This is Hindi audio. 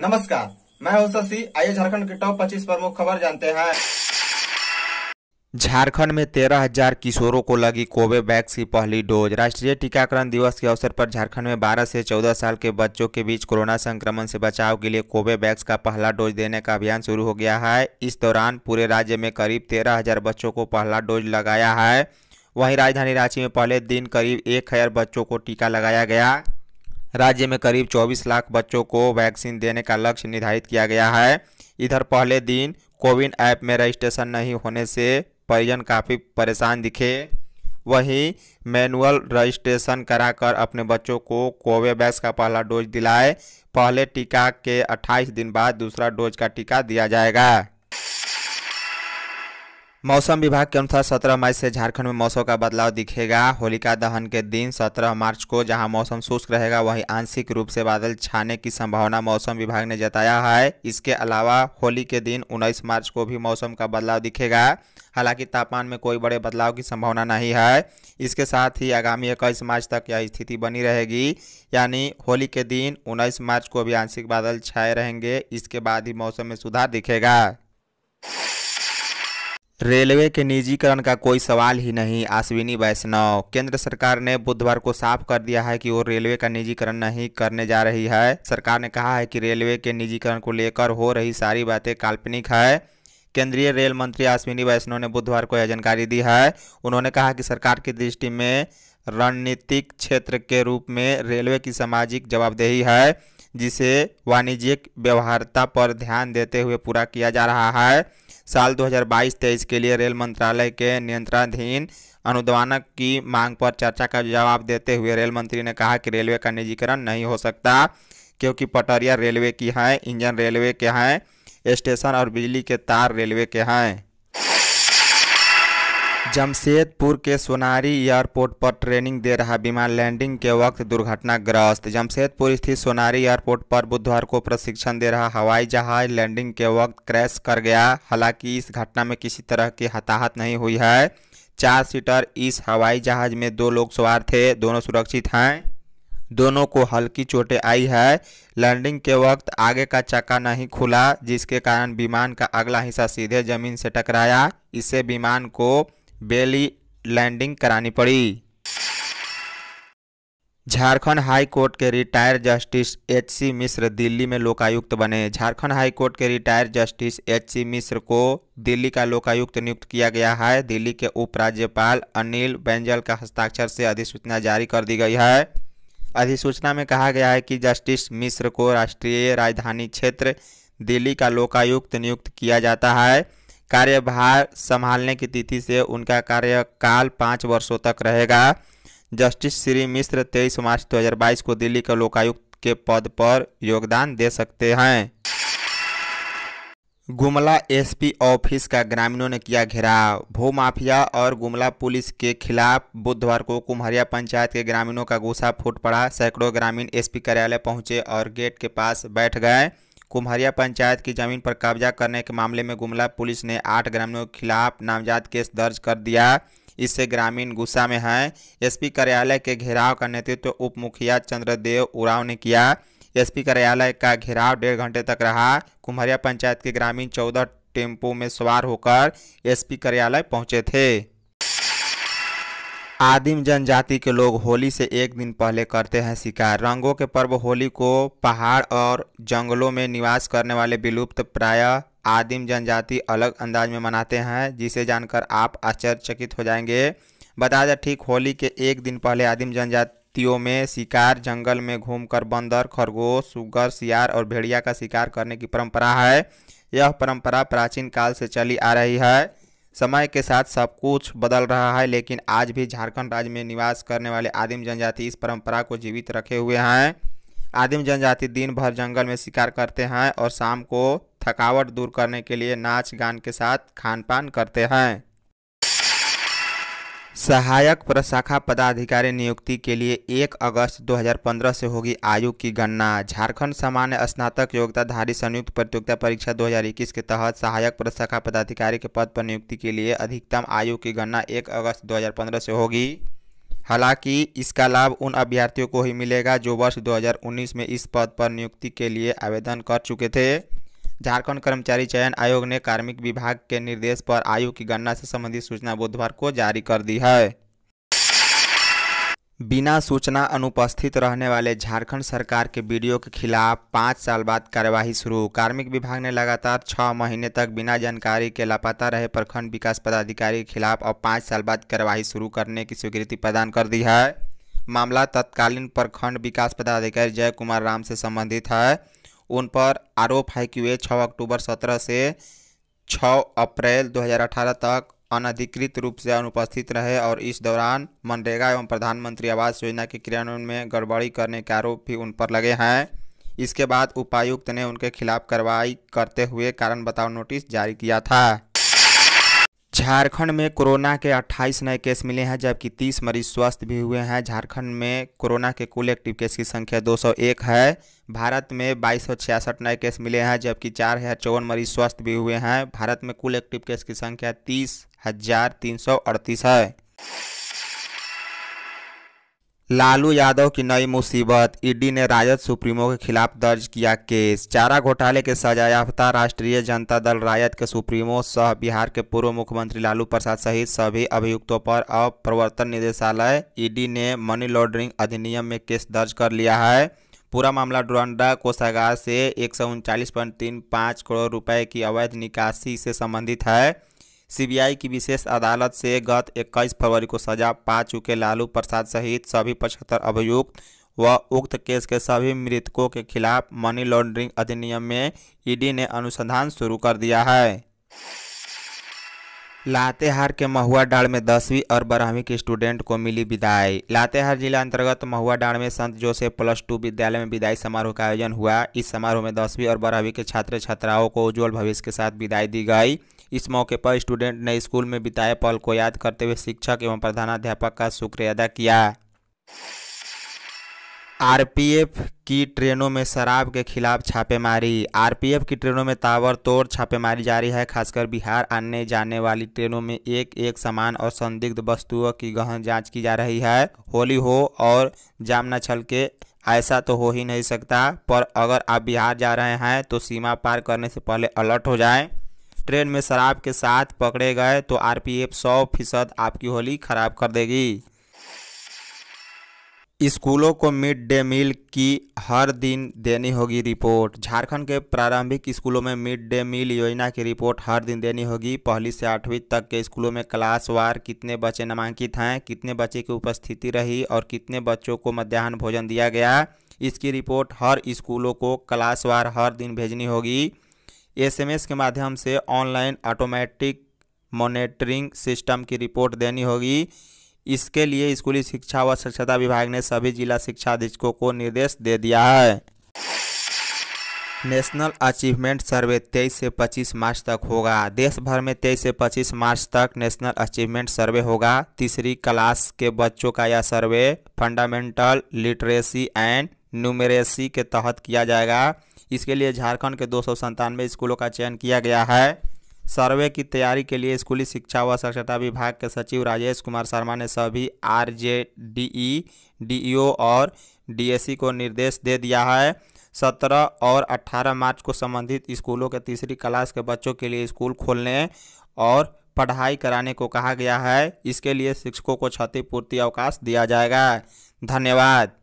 नमस्कार मैं हूं शशि आइए झारखंड के टॉप 25 प्रमुख खबर जानते हैं झारखंड में तेरह हजार किशोरों को लगी कोवेवैक्स की पहली डोज राष्ट्रीय टीकाकरण दिवस के अवसर पर झारखंड में 12 से 14 साल के बच्चों के बीच कोरोना संक्रमण से बचाव के लिए कोवेवैक्स का पहला डोज देने का अभियान शुरू हो गया है इस दौरान पूरे राज्य में करीब तेरह हजार बच्चों को पहला डोज लगाया है वहीं राजधानी रांची में पहले दिन करीब एक हजार बच्चों को टीका लगाया गया राज्य में करीब 24 लाख बच्चों को वैक्सीन देने का लक्ष्य निर्धारित किया गया है इधर पहले दिन कोविन ऐप में रजिस्ट्रेशन नहीं होने से परिजन काफ़ी परेशान दिखे वहीं मैनुअल रजिस्ट्रेशन कराकर अपने बच्चों को कोवेवैक्स का पहला डोज दिलाए पहले टीका के 28 दिन बाद दूसरा डोज का टीका दिया जाएगा मौसम विभाग के अनुसार सत्रह मई से झारखंड में मौसम का बदलाव दिखेगा होलिका दहन के दिन सत्रह मार्च को जहां मौसम शुष्क रहेगा वहीं आंशिक रूप से बादल छाने की संभावना मौसम विभाग ने जताया है इसके अलावा होली के दिन उन्नीस मार्च को भी मौसम का बदलाव दिखेगा हालांकि तापमान में कोई बड़े बदलाव की संभावना नहीं है इसके साथ ही आगामी इक्कीस मार्च तक यह स्थिति बनी रहेगी यानी होली के दिन उन्नीस मार्च को भी आंशिक बादल छाए रहेंगे इसके बाद ही मौसम में सुधार दिखेगा रेलवे के निजीकरण का कोई सवाल ही नहीं अश्विनी वैष्णव केंद्र सरकार ने बुधवार को साफ कर दिया है कि वो रेलवे का निजीकरण नहीं करने जा रही है सरकार ने कहा है कि रेलवे के निजीकरण को लेकर हो रही सारी बातें काल्पनिक है केंद्रीय रेल मंत्री अश्विनी वैष्णव ने बुधवार को यह जानकारी दी है उन्होंने कहा कि सरकार की दृष्टि में रणनीतिक क्षेत्र के रूप में रेलवे की सामाजिक जवाबदेही है जिसे वाणिज्यिक व्यवहारता पर ध्यान देते हुए पूरा किया जा रहा है साल 2022-23 के लिए रेल मंत्रालय के नियंत्रणाधीन अनुदानक की मांग पर चर्चा का जवाब देते हुए रेल मंत्री ने कहा कि रेलवे का निजीकरण नहीं हो सकता क्योंकि पटरिया रेलवे की हैं इंजन रेलवे के हैं स्टेशन और बिजली के तार रेलवे के हैं जमशेदपुर के सोनारी एयरपोर्ट पर ट्रेनिंग दे रहा विमान लैंडिंग के वक्त दुर्घटनाग्रस्त जमशेदपुर स्थित सोनारी एयरपोर्ट पर बुधवार को प्रशिक्षण दे रहा हवाई जहाज लैंडिंग के वक्त क्रैश कर गया हालांकि इस घटना में किसी तरह की हताहत नहीं हुई है चार सीटर इस हवाई जहाज में दो लोग सवार थे दोनों सुरक्षित हैं दोनों को हल्की चोटें आई है लैंडिंग के वक्त आगे का चक्का नहीं खुला जिसके कारण विमान का अगला हिस्सा सीधे जमीन से टकराया इससे विमान को बेली लैंडिंग करानी पड़ी झारखंड हाई कोर्ट के retire justice H C Mishra Delhi में लोकायुक्त बने झारखंड हाई कोर्ट के retire justice H C Mishra को दिल्ली का लोकायुक्त नियुक्त किया गया है दिल्ली के उपराज्यपाल अनिल बैंजल का हस्ताक्षर से अधिसूचना जारी कर दी गई है अधिसूचना में कहा गया है कि जस्टिस मिश्र को राष्ट्रीय राजधानी क्षेत्र दिल्ली का लोकायुक्त नियुक्त किया जाता है कार्यभार संभालने की तिथि से उनका कार्यकाल पाँच वर्षों तक रहेगा जस्टिस श्री मिश्र तेईस मार्च 2022 को दिल्ली के लोकायुक्त के पद पर योगदान दे सकते हैं गुमला एसपी ऑफिस का ग्रामीणों ने किया घेराव भूमाफिया और गुमला पुलिस के खिलाफ बुधवार को कुम्हरिया पंचायत के ग्रामीणों का गुस्सा फूट पड़ा सैकड़ों ग्रामीण एसपी कार्यालय पहुंचे और गेट के पास बैठ गए कुम्हरिया पंचायत की जमीन पर कब्जा करने के मामले में गुमला पुलिस ने आठ ग्रामीणों के खिलाफ नामजद केस दर्ज कर दिया इससे ग्रामीण गुस्सा में हैं एसपी कार्यालय के घेराव का नेतृत्व तो उप मुखिया चंद्रदेव उराव ने किया एसपी कार्यालय का घेराव डेढ़ घंटे तक रहा कुम्हरिया पंचायत के ग्रामीण चौदह टेम्पो में सवार होकर एसपी कार्यालय पहुंचे थे आदिम जनजाति के लोग होली से एक दिन पहले करते हैं शिकार रंगों के पर्व होली को पहाड़ और जंगलों में निवास करने वाले विलुप्त प्राय आदिम जनजाति अलग अंदाज में मनाते हैं जिसे जानकर आप आश्चर्यचकित हो जाएंगे बता दें ठीक होली के एक दिन पहले आदिम जनजातियों में शिकार जंगल में घूमकर बंदर खरगोश सुगर सियार और भेड़िया का शिकार करने की परंपरा है यह परंपरा प्राचीन काल से चली आ रही है समय के साथ सब कुछ बदल रहा है लेकिन आज भी झारखंड राज्य में निवास करने वाले आदिम जनजाति इस परंपरा को जीवित रखे हुए हैं आदिम जनजाति दिन भर जंगल में शिकार करते हैं और शाम को थकावट दूर करने के लिए नाच गान के साथ खान पान करते हैं सहायक प्रशाखा पदाधिकारी नियुक्ति के लिए 1 अगस्त 2015 से होगी आयु की गणना झारखंड सामान्य स्नातक योग्यताधारी संयुक्त प्रतियोगिता परीक्षा 2021 के तहत सहायक प्रशाखा पदाधिकारी के पद पर नियुक्ति के लिए अधिकतम आयु की गणना 1 अगस्त 2015 से होगी हालांकि इसका लाभ उन अभ्यर्थियों को ही मिलेगा जो वर्ष दो में इस पद पर नियुक्ति के लिए आवेदन कर चुके थे झारखंड कर्मचारी चयन आयोग ने कार्मिक विभाग के निर्देश पर आयु की गणना से संबंधित सूचना बुधवार को जारी कर दी है बिना सूचना अनुपस्थित रहने वाले झारखंड सरकार के वीडियो के खिलाफ पाँच साल बाद कार्यवाही शुरू कार्मिक विभाग ने लगातार छः महीने तक बिना जानकारी के लापता रहे प्रखंड विकास पदाधिकारी के खिलाफ अब पाँच साल बाद कार्यवाही शुरू करने की स्वीकृति प्रदान कर दी है मामला तत्कालीन प्रखंड विकास पदाधिकारी जय कुमार राम से संबंधित है उन पर आरोप है कि वे 6 अक्टूबर 17 से 6 अप्रैल 2018 तक अनधिकृत रूप से अनुपस्थित रहे और इस दौरान मनरेगा एवं प्रधानमंत्री आवास योजना के क्रियान्वयन में गड़बड़ी करने के आरोप भी उन पर लगे हैं इसके बाद उपायुक्त ने उनके खिलाफ कार्रवाई करते हुए कारण बताओ नोटिस जारी किया था झारखंड में कोरोना के 28 नए केस मिले हैं जबकि 30 मरीज स्वस्थ भी हुए हैं झारखंड में कोरोना के कुल एक्टिव केस की संख्या 201 है भारत में बाईस नए केस मिले हैं जबकि चार हज़ार चौवन मरीज स्वस्थ भी हुए हैं भारत में कुल एक्टिव केस की संख्या तीस हजार तीन सौ अड़तीस है लालू यादव की नई मुसीबत ईडी ने राजद सुप्रीमो के खिलाफ दर्ज किया केस चारा घोटाले के सजायाफ्ता राष्ट्रीय जनता दल राजद के सुप्रीमो सह बिहार के पूर्व मुख्यमंत्री लालू प्रसाद सहित सभी अभियुक्तों पर अब प्रवर्तन निदेशालय ईडी ने मनी लॉन्ड्रिंग अधिनियम में केस दर्ज कर लिया है पूरा मामला डोरंडा कोषागार से एक करोड़ रुपए की अवैध निकासी से संबंधित है सीबीआई की विशेष अदालत से गत 21 फरवरी को सजा पा चुके लालू प्रसाद सहित सभी पचहत्तर अभियुक्त व उक्त केस के सभी मृतकों के खिलाफ मनी लॉन्ड्रिंग अधिनियम में ईडी ने अनुसंधान शुरू कर दिया है लातेहार के महुआ डाड़ में दसवीं और बारहवीं के स्टूडेंट को मिली विदाई लातेहार जिला अंतर्गत महुआ डाड़ में संत जोसेफ प्लस टू विद्यालय में विदाई समारोह का आयोजन हुआ इस समारोह में दसवीं और बारहवीं के छात्र छात्राओं को उज्ज्वल भविष्य के साथ विदाई दी गई इस मौके पर स्टूडेंट ने स्कूल में बिताए पल को याद करते हुए शिक्षक एवं प्रधानाध्यापक का शुक्रिया अदा किया आरपीएफ की ट्रेनों में शराब के खिलाफ छापेमारी आरपीएफ की ट्रेनों में ताबड़तोड़ छापेमारी जारी है खासकर बिहार आने जाने वाली ट्रेनों में एक एक सामान और संदिग्ध वस्तुओं की गहन जांच की जा रही है होली हो और जाम न छलके ऐसा तो हो ही नहीं सकता पर अगर आप बिहार जा रहे हैं तो सीमा पार करने से पहले अलर्ट हो जाएं ट्रेन में शराब के साथ पकड़े गए तो आरपीएफ 100 फीसद आपकी होली खराब कर देगी स्कूलों को मिड डे मील की हर दिन देनी होगी रिपोर्ट झारखंड के प्रारंभिक स्कूलों में मिड डे मील योजना की रिपोर्ट हर दिन देनी होगी पहली से आठवीं तक के स्कूलों में क्लास वार कितने बच्चे नामांकित हैं कितने बच्चे की उपस्थिति रही और कितने बच्चों को मध्याह्न भोजन दिया गया इसकी रिपोर्ट हर स्कूलों को क्लास वार हर दिन भेजनी होगी एसएमएस के माध्यम से ऑनलाइन ऑटोमेटिक मॉनिटरिंग सिस्टम की रिपोर्ट देनी होगी इसके लिए स्कूली शिक्षा व स्वच्छता विभाग ने सभी जिला शिक्षा अधीक्षकों को निर्देश दे दिया है नेशनल अचीवमेंट सर्वे 23 से 25 मार्च तक होगा देश भर में 23 से 25 मार्च तक नेशनल अचीवमेंट सर्वे होगा तीसरी क्लास के बच्चों का यह survey fundamental literacy and numeracy के तहत किया जाएगा इसके लिए झारखंड के दो स्कूलों का चयन किया गया है सर्वे की तैयारी के लिए स्कूली शिक्षा व साक्षरता विभाग के सचिव राजेश कुमार शर्मा ने सभी R J D E D E को निर्देश दे दिया है सत्रह और अट्ठारह मार्च को संबंधित स्कूलों के तीसरी क्लास के बच्चों के लिए स्कूल खोलने और पढ़ाई कराने को कहा गया है इसके लिए शिक्षकों को क्षतिपूर्ति अवकाश दिया जाएगा धन्यवाद